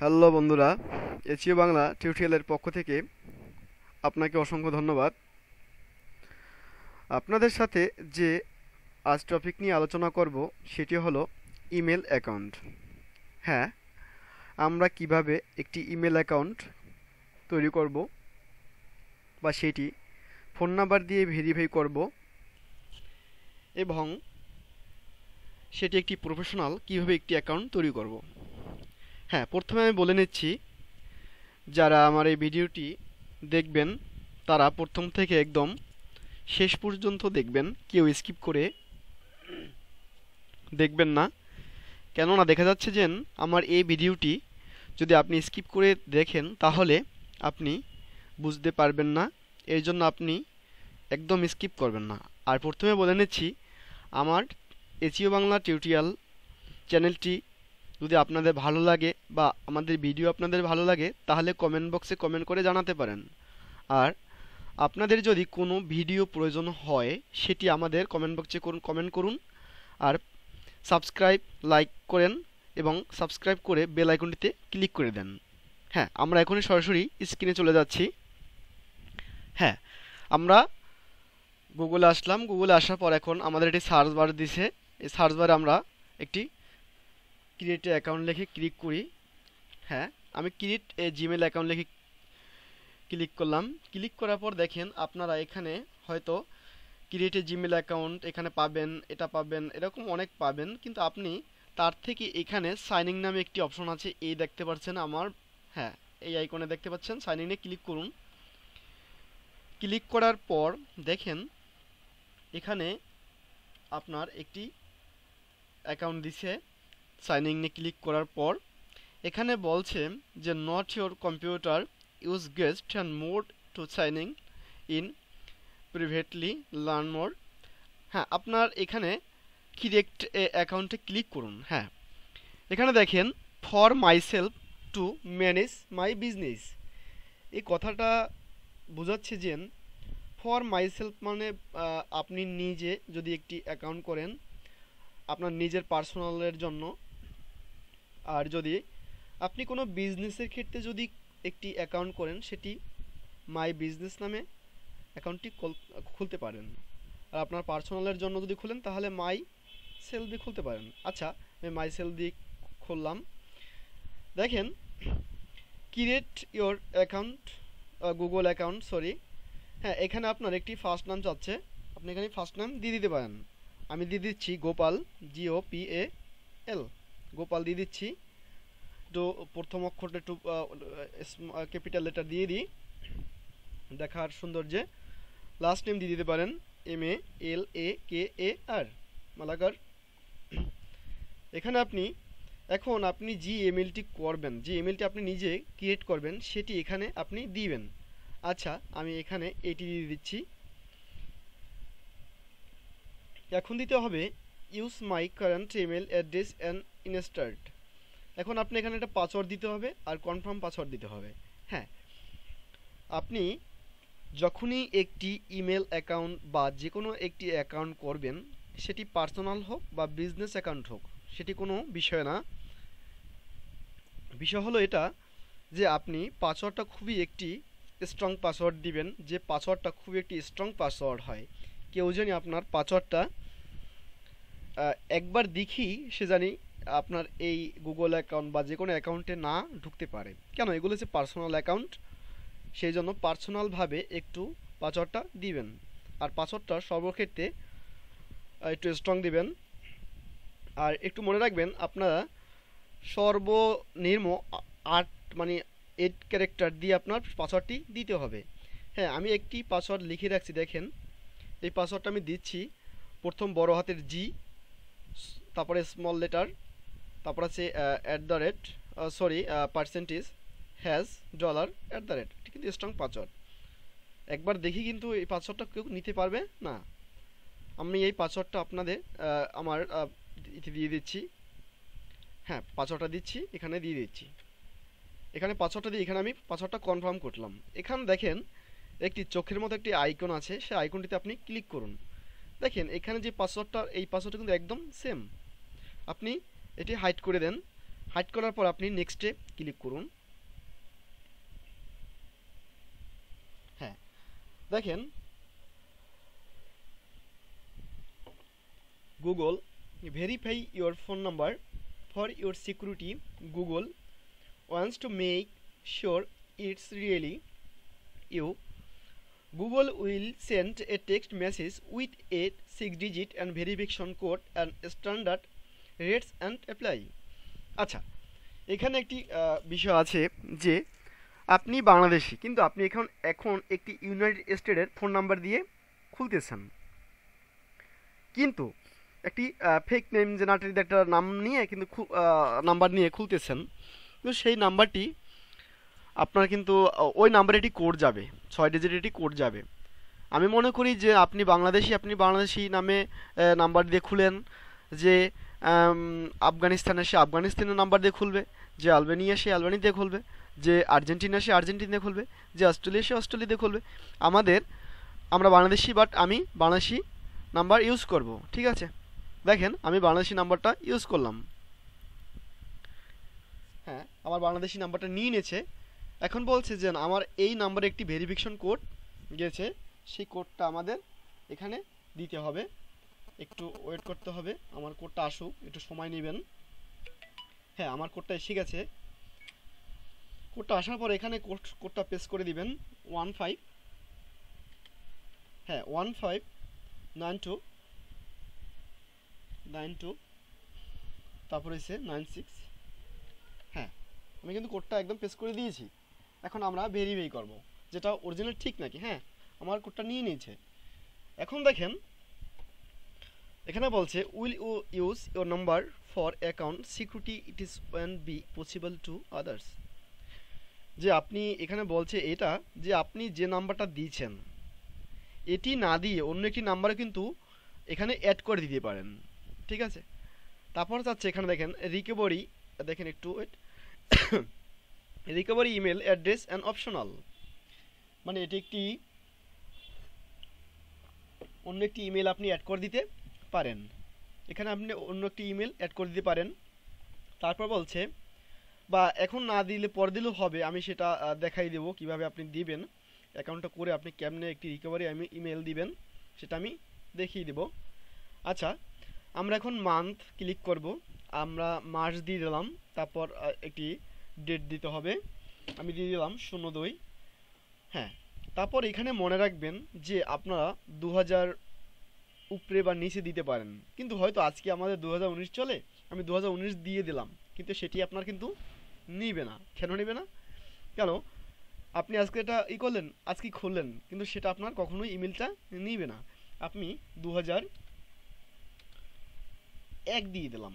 hello বন্ধুরা SEO Bangla টিউটোরিয়ালের পক্ষ থেকে আপনাকে অসংখ্য ধন্যবাদ আপনাদের সাথে যে আজ টপিক নিয়ে আলোচনা করব সেটি হলো ইমেল অ্যাকাউন্ট হ্যাঁ আমরা কিভাবে একটি ইমেল অ্যাকাউন্ট তৈরি করব বা সেটি ফোন নাম্বার দিয়ে ভেরিফাই করব এবং সেটি একটি প্রফেশনাল কিভাবে একটি অ্যাকাউন্ট তৈরি করব হ্যাঁ প্রথমে আমি বলে নিচ্ছি যারা আমার এই ভিডিওটি দেখবেন তারা প্রথম থেকে একদম শেষ পর্যন্ত দেখবেন কেউ স্কিপ করে দেখবেন না কেননা দেখা যাচ্ছে যে আমার এই ভিডিওটি যদি আপনি স্কিপ করে দেখেন তাহলে আপনি বুঝতে পারবেন না এর জন্য আপনি একদম স্কিপ করবেন না আর প্রথমে বলে নিচ্ছি আমার এচিও বাংলা টিউটোরিয়াল চ্যানেলটি যদি আপনাদের ভালো লাগে বা আমাদের ভিডিও আপনাদের ভালো লাগে তাহলে কমেন্ট বক্সে কমেন্ট করে জানাতে পারেন আর আপনাদের যদি কোনো ভিডিও প্রয়োজন হয় সেটি আমাদের কমেন্ট বক্সে করুন কমেন্ট করুন আর সাবস্ক্রাইব লাইক করেন এবং সাবস্ক্রাইব করে বেল আইকনটিতে ক্লিক করে দেন হ্যাঁ আমরা এখনই সরাসরি স্ক্রিনে চলে যাচ্ছি হ্যাঁ আমরা গুগলে আসলাম গুগলে আসার পর এখন আমাদের একটি সার্চ বার দিছে এই সার্চ বারে আমরা একটি ক্রিয়েট অ্যাকাউন্ট লিখে ক্লিক করি হ্যাঁ আমি ক্রিয়েট এ জিমেল অ্যাকাউন্ট লিখে ক্লিক করলাম ক্লিক করার পর দেখেন আপনারা এখানে হয়তো ক্রিয়েট এ জিমেল অ্যাকাউন্ট এখানে পাবেন এটা পাবেন এরকম অনেক পাবেন কিন্তু আপনি তার থেকে এখানে সাইনিং নামে একটি অপশন আছে এই দেখতে পাচ্ছেন আমার হ্যাঁ এই আইকনে দেখতে পাচ্ছেন সাইনিংয়ে ক্লিক করুন ক্লিক করার পর দেখেন এখানে আপনার একটি অ্যাকাউন্ট দিছে সাইন নিয়ে ক্লিক করার পর এখানে বলছে যে not your computer use guest and mode to signing in privately learn more হ্যাঁ আপনার এখানে ক্রিয়েক্ট অ্যাকাউন্টে ক্লিক করুন হ্যাঁ এখানে দেখেন for myself to manage my business এই কথাটা বোঝাচ্ছে যে ফর মাইসেলফ মানে আপনি নিজে যদি একটি অ্যাকাউন্ট করেন আপনার নিজের পার্সোনালের জন্য আর যদি আপনি কোনো বিজনেসের ক্ষেত্রে যদি একটি অ্যাকাউন্ট করেন সেটি মাই বিজনেস নামে অ্যাকাউন্টটি খুলতে পারেন আর আপনার পার্সোনালের জন্য যদি খুলেন তাহলে মাই সেল দিয়ে খুলতে পারেন আচ্ছা আমি মাই সেল দিয়ে খুললাম দেখেন create your account Google account sorry হ্যাঁ এখানে আপনার একটি ফার্স্ট নাম চাচ্ছে আপনি এখানে ফার্স্ট নাম দিয়ে দিতে পারেন আমি দিয়ে দিচ্ছি Gopal G O P A L Gopal দিয়ে দিচ্ছি তো প্রথম অক্ষরটা একটু ক্যাপিটাল লেটার দিয়ে দিই দেখার সৌন্দর্যে লাস্ট নেম দিয়ে দিতে পারেন এম এ এল এ কে এ আর মালাকার এখানে আপনি এখন আপনি যে এমএলটি করবেন যে ইমেলটি আপনি নিজে ক্রিয়েট করবেন সেটি এখানে আপনি দিবেন আচ্ছা আমি এখানে এটি দিয়ে দিচ্ছি এখন দিতে হবে use my current email address and instead এখন আপনি এখানে একটা পাসওয়ার্ড দিতে হবে আর কনফার্ম পাসওয়ার্ড দিতে হবে হ্যাঁ আপনি যখনই একটি ইমেল অ্যাকাউন্ট বা যে কোনো একটি অ্যাকাউন্ট করবেন সেটি পার্সোনাল হোক বা বিজনেস অ্যাকাউন্ট হোক সেটি কোনো বিষয় না বিষয় হলো এটা যে আপনি পাসওয়ার্ডটা খুবই একটি স্ট্রং পাসওয়ার্ড দিবেন যে পাসওয়ার্ডটা খুবই একটি স্ট্রং পাসওয়ার্ড হয় কেউ জানি আপনার পাসওয়ার্ডটা একবার দেখি সে জানি আপনার এই গুগল অ্যাকাউন্ট বা যে কোনো অ্যাকাউন্টে না ঢুকতে পারে কেন এগুলো হচ্ছে পার্সোনাল অ্যাকাউন্ট সেই জন্য পার্সোনালভাবে একটু পাসওয়ার্ডটা দিবেন আর পাসওয়ার্ডটা সর্বক্ষেত্রে একটু স্ট্রং দিবেন আর একটু মনে রাখবেন আপনারা সর্বনিম্ন আট মানে এইট ক্যারেক্টার দিয়ে আপনার পাসওয়ার্ডটি দিতে হবে হ্যাঁ আমি একটি পাসওয়ার্ড লিখে রাখছি দেখেন এই পাসওয়ার্ডটা আমি দিচ্ছি প্রথম বড় হাতের জি তারপরে স্মল লেটার তারপর আছে at the rate sorry percentage has dollar at the rate এটা কিন্তু স্ট্রং পাসওয়ার্ড একবার দেখি কিন্তু এই পাসওয়ার্ডটা কেউ নিতে পারবে না আমি এই পাসওয়ার্ডটা আপনাদের আমার দিয়ে দিচ্ছি হ্যাঁ পাসওয়ার্ডটা দিচ্ছি এখানে দিয়ে দিচ্ছি এখানে পাসওয়ার্ডটা দিয়ে এখানে আমি পাসওয়ার্ডটা কনফার্ম করলাম এখানে দেখেন একটি চোখের মতো একটি আইকন আছে সেই আইকনটিতে আপনি ক্লিক করুন দেখেন এখানে যে পাসওয়ার্ডটা এই পাসওয়ার্ডটা কিন্তু একদম সেম আপনি এটি হাইড করে দেন হাইড করার পর আপনি নেক্সটে ক্লিক করুন হ্যাঁ দেখেন Google verify your phone number for your security Google wants to make sure it's really you Google will send a text message with a six digit and verification code and standard rates and apply আচ্ছা এখানে একটি বিষয় আছে যে আপনি বাংলাদেশি কিন্তু আপনি এখন এখন একটি ইউনাইটেড স্টেটের ফোন নাম্বার দিয়ে খুলতেছেন কিন্তু একটি ফেক নেম যে নাটের একটা নাম নিয়ে কিন্তু নাম্বার নিয়ে খুলতেছেন তো সেই নাম্বারটি আপনার কিন্তু ওই নাম্বারে এটি কোড যাবে ছয় ডিজিটের এটি কোড যাবে আমি মনে করি যে আপনি বাংলাদেশি আপনি বাংলাদেশি নামে নাম্বার দিয়ে খুলেন যে আফগানিস্তান এসে আফগানিস্তানের নাম্বার দিয়ে খুলবে যে আলবেনিয়া সে আলবেনিতে খুলবে যে আর্জেন্টিনা সে আর্জেন্টিনা খুলবে যে অস্ট্রেলিয়া সে অস্ট্রেলিয়াতে খুলবে আমাদের আমরা বাংলাদেশি বাট আমি বাংলাদেশি নাম্বার ইউজ করব ঠিক আছে দেখেন আমি বাংলাদেশি নাম্বারটা ইউজ করলাম হ্যাঁ আমার বাংলাদেশি নাম্বারটা নিয়ে নিয়েছে এখন বলছে যে আমার এই নাম্বারে একটি ভেরিফিকেশন কোড গেছে সেই কোডটা আমাদের এখানে দিতে হবে একটু ওয়েট করতে হবে আমার কোডটা আসুক একটু সময় নেবেন হ্যাঁ আমার কোডটা এসে গেছে কোডটা আসার পর এখানে কোড কোডটা পেস্ট করে দিবেন ওয়ান ফাইভ হ্যাঁ one five nine two nine two তারপর হচ্ছে নাইন সিক্স হ্যাঁ আমি কিন্তু কোডটা একদম পেস্ট করে দিয়েছি এখন আমরা ভেরিফাই করবো যেটা অরিজিনাল ঠিক নাকি হ্যাঁ আমার কোডটা নিয়ে নিয়েছে এখন দেখেন এখানে বলছে will you use your number for account security it is one be possible to others যে আপনি এখানে বলছে এটা যে আপনি যে নাম্বারটা দিয়েছেন এটি না দিয়ে অন্য একটি নাম্বারে কিন্তু এখানে অ্যাড করে দিতে পারেন ঠিক আছে তারপর চাচ্ছে এখানে দেখেন রিকভারি দেখেন একটু wait recovery email address and optional মানে এটি একটি অন্য একটি ইমেল আপনি অ্যাড করে দিতে পারেন এখানে আপনি অন্য একটি ইমেল অ্যাড করে দিতে পারেন তারপর বলছে বা এখন না দিলে পর দিলেও হবে আমি সেটা দেখাই দেব কিভাবে আপনি দিবেন অ্যাকাউন্টটা করে আপনি কেমনে একটি রিকভারি আমি ইমেল দিবেন সেটা আমি দেখিয়ে দেব আচ্ছা আমরা এখন মান্থ ক্লিক করব আমরা মাস দিয়ে দিলাম তারপর একটি ডেট দিতে হবে আমি দিয়ে দিলাম শূন্য দুই হ্যাঁ তারপর এখানে মনে রাখবেন যে আপনারা দু উপরে বা নিচে দিতে পারেন কিন্তু হয়তো আজকে আমাদের দু চলে আমি দু দিয়ে দিলাম কিন্তু সেটি আপনার কিন্তু নিবে না কেন নিবে না কেন আপনি আজকে এটা ই করলেন আজকে খুললেন কিন্তু সেটা আপনার কখনোই ইমেলটা নিবে না আপনি দু এক দিয়ে দিলাম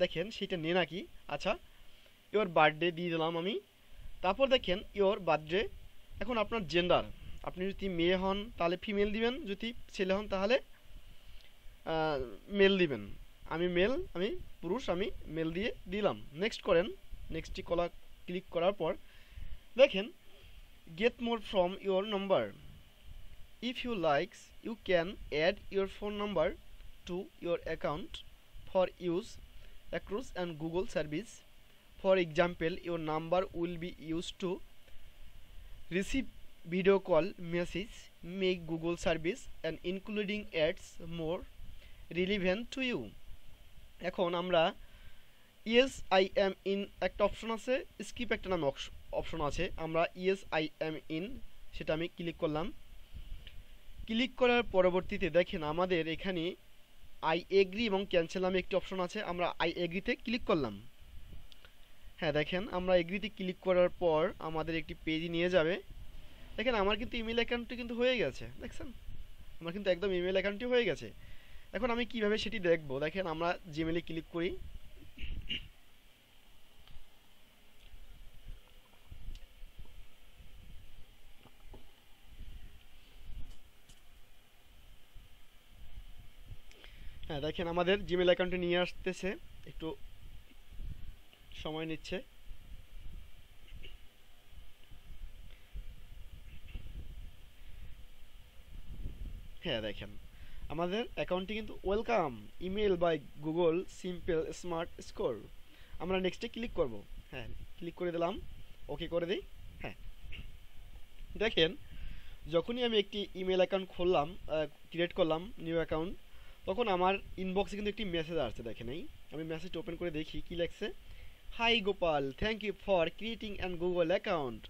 দেখেন সেটা নে নাকি আচ্ছা ইওর বার্থডে দিয়ে দিলাম আমি তারপর দেখেন ইওর বার্থডে এখন আপনার জেন্ডার আপনি যদি মেয়ে হন তাহলে ফিমেল দিবেন যদি ছেলে হন তাহলে মেল দিবেন আমি মেল আমি পুরুষ আমি মেল দিয়ে দিলাম নেক্সট করেন নেক্সটটি কলা ক্লিক করার পর দেখেন get more from your number if you likes you can add your phone number to your account for use across and Google service for example your number will be use to receive video call message make Google service and including ads more relevant to you এখন আমরা yes I am in একটা option আছে skip একটা নামে option আছে আমরা yes I am in সেটা আমি ক্লিক করলাম ক্লিক করার পরবর্তীতে দেখেন আমাদের এখানে আই এগ্রি এবং ক্যান্সেল নামে একটি অপশন আছে আমরা আই এগ্রিতে ক্লিক করলাম হ্যাঁ দেখেন আমরা এগ্রিতে ক্লিক করার পর আমাদের একটি পেজ নিয়ে যাবে দেখেন আমার কিন্তু ইমেল অ্যাকাউন্টটি কিন্তু হয়ে গেছে দেখছেন আমার কিন্তু একদম ইমেল অ্যাকাউন্টটি হয়ে গেছে এখন আমি কিভাবে সেটি দেখব দেখেন আমরা জিমেলে ক্লিক করি হ্যাঁ দেখেন আমাদের জিমেল অ্যাকাউন্টে নিয়ে আসতেছে একটু সময় নিচ্ছে হ্যাঁ দেখেন আমাদের অ্যাকাউন্টে কিন্তু welcome email by Google simple smart score আমরা নেক্সটে ক্লিক করব হ্যাঁ ক্লিক করে দিলাম ওকে করে দিই হ্যাঁ দেখেন যখনই আমি একটি ইমেল অ্যাকাউন্ট খুললাম ক্রিয়েট করলাম নিউ অ্যাকাউন্ট তখন আমার ইনবক্সে কিন্তু একটি মেসেজ আসছে দেখেন এই আমি মেসেজটা ওপেন করে দেখি কী লেখছে hi Gopal thank you for creating and Google account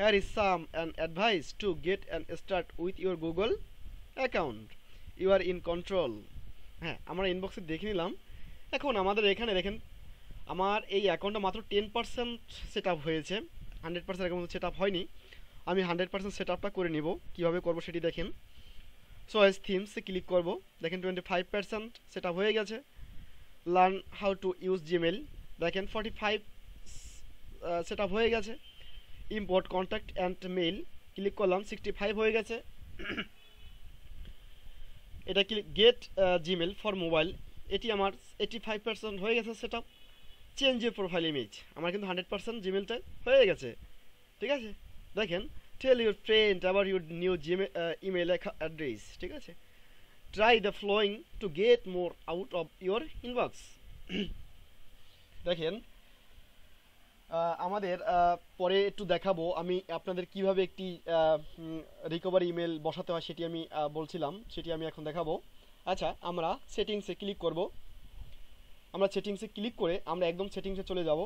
here is some and advice to get and start with your Google account you are in control হ্যাঁ আমরা ইনবক্সে দেখে নিলাম এখন আমাদের এখানে দেখেন আমার এই অ্যাকাউন্টটা মাত্র টেন পার্সেন্ট সেট আপ হয়েছে hundred percent account set up হয়নি আমি হান্ড্রেড পার্সেন্ট সেট আপটা করে নিব কীভাবে করবো সেটি দেখেন চয়েস থিমসে ক্লিক করব দেখেন twenty five percent set up হয়ে গেছে learn how to use Gmail দেখেন ফর্টি ফাইভ সেট আপ হয়ে গেছে import contact and mail click করলাম সিক্সটি ফাইভ হয়ে গেছে এটা কি গেট জিমেল ফর মোবাইল এটি আমার এইটি ফাইভ পার্সেন্ট হয়ে গেছে সেটা চেঞ্জ ইউর প্রোফাইল ইমেজ আমার কিন্তু হান্ড্রেড পার্সেন্ট জিমেলটা হয়ে গেছে ঠিক আছে দেখেন tell your friend about your new জিমে ইমেল অ্যাড্রেস ঠিক আছে try the following to get more out of your inbox দেখেন আমাদের পরে একটু দেখাবো আমি আপনাদের কিভাবে একটি রিকভারি ইমেল বসাতে হয় সেটি আমি বলছিলাম সেটি আমি এখন দেখাবো আচ্ছা আমরা সেটিংসে ক্লিক করব আমরা সেটিংসে ক্লিক করে আমরা একদম সেটিংসে চলে যাব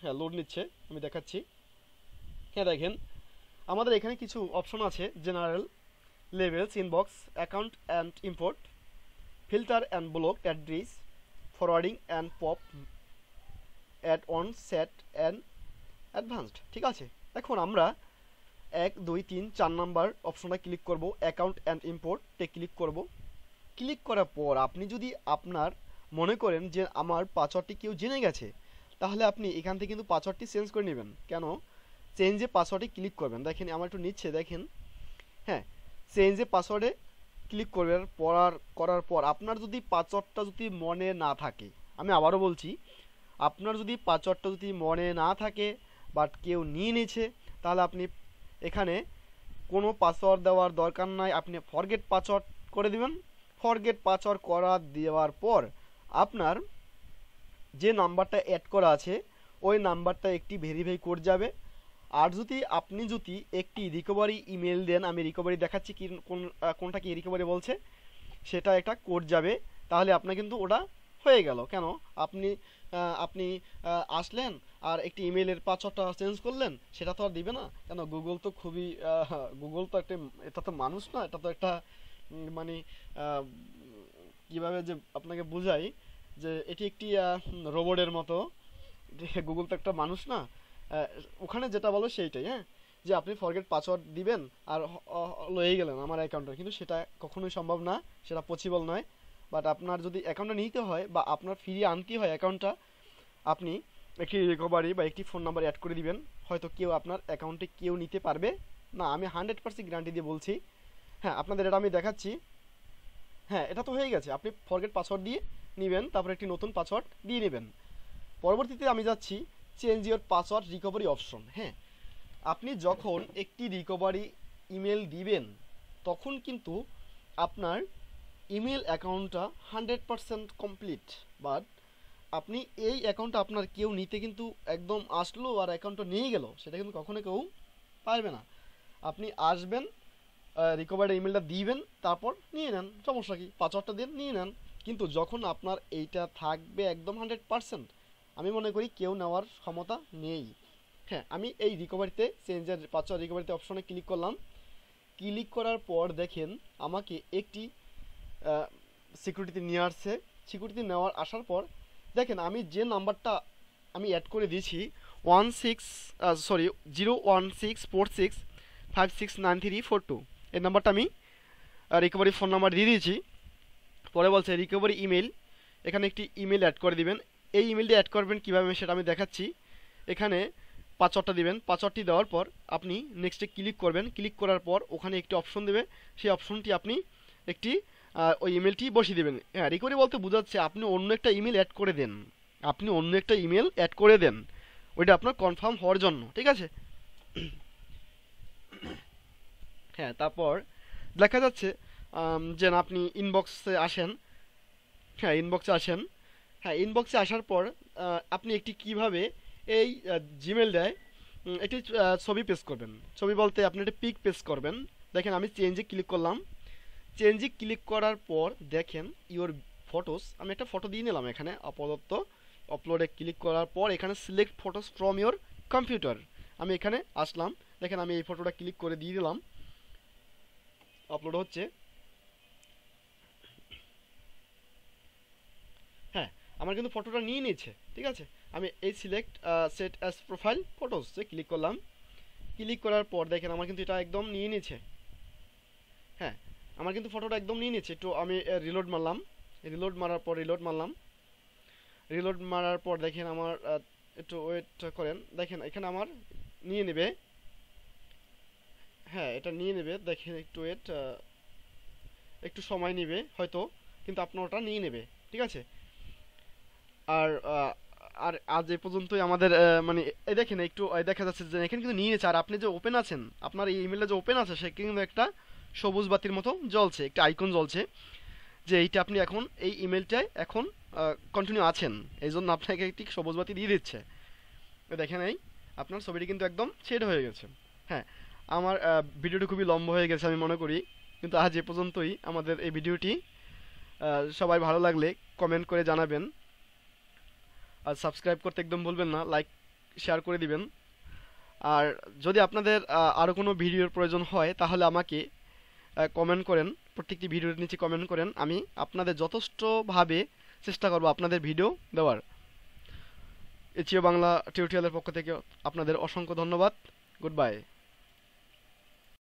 হ্যাঁ লোড নিচ্ছে আমি দেখাচ্ছি হ্যাঁ দেখেন আমাদের এখানে কিছু অপশন আছে general labels inbox account and import filter and block address forwarding and pop add addons set and advanced ঠিক আছে এখন আমরা এক দুই তিন চার নাম্বার অপশনটা ক্লিক করব অ্যাকাউন্ট অ্যান্ড ইম্পোর্টে ক্লিক করব ক্লিক করার পর আপনি যদি আপনার মনে করেন যে আমার পাসওয়ার্ডটি কেউ জেনে গেছে তাহলে আপনি এখান থেকে কিন্তু পাসওয়ার্ডটি চেঞ্জ করে নেবেন কেন চেঞ্জে পাসওয়ার্ডে ক্লিক করবেন দেখেন আমার একটু নিচ্ছে দেখেন হ্যাঁ চেঞ্জে পাসওয়ার্ডে ক্লিক করবেন পড়ার করার পর আপনার যদি পাসওয়ার্ডটা যদি মনে না থাকে আমি আবারও বলছি আপনার যদি পাসওয়ার্ডটা যদি মনে না থাকে বাট কেউ নিয়ে নিয়েছে তাহলে আপনি এখানে কোনো পাসওয়ার্ড দেওয়ার দরকার নাই আপনি ফরগেট পাসওয়ার্ড করে দেবেন ফরগেট পাসওয়ার্ড করা দেওয়ার পর আপনার যে নাম্বারটা অ্যাড করা আছে ওই নাম্বারটা একটি ভেরিফাই কোড যাবে আর যদি আপনি যদি একটি রিকভারি ইমেল দেন আমি রিকভারি দেখাচ্ছি কি কোন কোনটা কি রিকভারি বলছে সেটা একটা কোড যাবে তাহলে আপনার কিন্তু ওটা হয়ে গেল কেন আপনি আপনি আসলেন আর একটি ইমেলের পাসওয়ার্ডটা চেঞ্জ করলেন সেটা তো আর দিবে না কেন গুগল তো খুবই গুগল তো একটা এটা তো মানুষ না এটা তো একটা মানে কিভাবে যে আপনাকে বুঝাই যে এটি একটি রোবটের মতো গুগল তো একটা মানুষ না ওখানে যেটা বলো সেইটাই হ্যাঁ যে আপনি ফরগেট পাসওয়ার্ড দিবেন আর লয়ে গেলেন আমার অ্যাকাউন্টে কিন্তু সেটা কখনোই সম্ভব না সেটা পসিবল নয় বাট আপনার যদি অ্যাকাউন্টটা নিতে হয় বা আপনার ফিরিয়ে আনতে হয় অ্যাকাউন্টটা আপনি একটি রিকভারি বা একটি ফোন নাম্বার অ্যাড করে দিবেন হয়তো কেউ আপনার অ্যাকাউন্টে কেউ নিতে পারবে না আমি হান্ড্রেড পার্সেন্ট গ্যারান্টি দিয়ে বলছি হ্যাঁ আপনাদের এটা আমি দেখাচ্ছি হ্যাঁ এটা তো হয়ে গেছে আপনি ফরগেট পাসওয়ার্ড দিয়ে নেবেন তারপর একটি নতুন পাসওয়ার্ড দিয়ে নেবেন পরবর্তীতে আমি যাচ্ছি change your password recovery option হ্যাঁ আপনি যখন একটি রিকভারি ইমেল দিবেন তখন কিন্তু আপনার ইমেল অ্যাকাউন্টটা হান্ড্রেড পারসেন্ট কমপ্লিট বাট আপনি এই অ্যাকাউন্টটা আপনার কেউ নিতে কিন্তু একদম আসলো আর অ্যাকাউন্টটা নিয়ে গেল সেটা কিন্তু কখনো কেউ পারবে না আপনি আসবেন রিকভারি ইমেলটা দিবেন তারপর নিয়ে নেন সমস্যা কি পাসওয়ার্ডটা দিন নিয়ে নেন কিন্তু যখন আপনার এইটা থাকবে একদম হান্ড্রেড পারসেন্ট আমি মনে করি কেউ নেওয়ার ক্ষমতা নেই হ্যাঁ আমি এই রিকভারিতে চেঞ্জের পাসওয়ার্ড রিকভারিতে অপশনে ক্লিক করলাম ক্লিক করার পর দেখেন আমাকে একটি সিকিউরিটিতে নিয়ে আসছে সিকিউরিটি নেওয়ার আসার পর দেখেন আমি যে নাম্বারটা আমি অ্যাড করে দিয়েছি one six sorry zero one six four six five six nine three four two এই নাম্বারটা আমি রিকভারি ফোন নাম্বার দিয়ে দিয়েছি পরে বলছে রিকভারি ইমেল এখানে একটি ইমেল অ্যাড করে দিবেন এই ইমেলটি অ্যাড করবেন কীভাবে সেটা আমি দেখাচ্ছি এখানে পাঁচটা দিবেন পাঁচটি দেওয়ার পর আপনি নেক্সটে ক্লিক করবেন ক্লিক করার পর ওখানে একটি অপশন দেবে সেই অপশনটি আপনি একটি ওই ইমেলটি বসিয়ে দেবেন হ্যাঁ রিকোয়ারি বলতে বোঝাচ্ছে আপনি অন্য একটা ইমেল অ্যাড করে দেন আপনি অন্য একটা ইমেল অ্যাড করে দেন ওইটা আপনার কনফার্ম হওয়ার জন্য ঠিক আছে হ্যাঁ তারপর দেখা যাচ্ছে যে আপনি ইনবক্সে আসেন হ্যাঁ ইনবক্সে আসেন হ্যাঁ ইনবক্সে আসার পর আপনি একটি কিভাবে এই জিমেলটায় একটি ছবি পেস্ট করবেন ছবি বলতে আপনি একটা পিক পেস্ট করবেন দেখেন আমি চেঞ্জে ক্লিক করলাম চেঞ্জে ক্লিক করার পর দেখেন ইওর ফটোস আমি একটা ফটো দিয়ে নিলাম এখানে আপাতত আপলোডে ক্লিক করার পর এখানে select photos from your computer আমি এখানে আসলাম দেখেন আমি এই ফটোটা ক্লিক করে দিয়ে দিলাম আপলোড হচ্ছে হ্যাঁ আমার কিন্তু ফটোটা নিয়ে নিয়েছে ঠিক আছে আমি এই সিলেক্ট সেট অ্যাজ প্রোফাইল ফটোসে ক্লিক করলাম ক্লিক করার পর দেখেন আমার কিন্তু এটা একদম নিয়ে নিয়েছে হ্যাঁ আমার কিন্তু ফটোটা একদম নিয়ে নিচ্ছে একটু আমি রিলোড মারলাম রিলোড মারার পর রিলোড মারলাম রিলোড মারার পর দেখেন আমার একটু ওয়েট করেন দেখেন এখানে আমার নিয়ে নেবে হ্যাঁ এটা নিয়ে নেবে দেখেন একটু ওয়েট একটু সময় নেবে হয়তো কিন্তু আপনার ওটা নিয়ে নেবে ঠিক আছে আর আর আজ এ পর্যন্তই আমাদের মানে এই দেখেন একটু দেখা যাচ্ছে যে এখানে কিন্তু নিয়ে নিয়েছে আর আপনি যে ওপেন আছেন আপনার এই ইমেলে যে ওপেন আছে সে কিন্তু একটা সবুজ বাতির মতো জ্বলছে একটা আইকন জ্বলছে যে এইটা আপনি এখন এই ইমেলটায় এখন কন্টিনিউ আছেন এই জন্য আপনাকে একটি সবুজ বাতি দিয়ে দিচ্ছে দেখেন এই আপনার ছবিটি কিন্তু একদম শেড হয়ে গেছে হ্যাঁ আমার ভিডিওটি খুবই লম্বা হয়ে গেছে আমি মনে করি কিন্তু আজ এ পর্যন্তই আমাদের এই ভিডিওটি সবাই ভালো লাগলে কমেন্ট করে জানাবেন আর সাবস্ক্রাইব করতে একদম ভুলবেন না লাইক শেয়ার করে দিবেন আর যদি আপনাদের আরও কোনো ভিডিওর প্রয়োজন হয় তাহলে আমাকে কমেন্ট করেন প্রত্যেকটি ভিডিওর নিচে কমেন্ট করেন আমি আপনাদের যথেষ্টভাবে চেষ্টা করব আপনাদের ভিডিও দেওয়ার এচিও বাংলা টিউটোরিয়ালের পক্ষ থেকে আপনাদের অসংখ্য ধন্যবাদ গুড বাই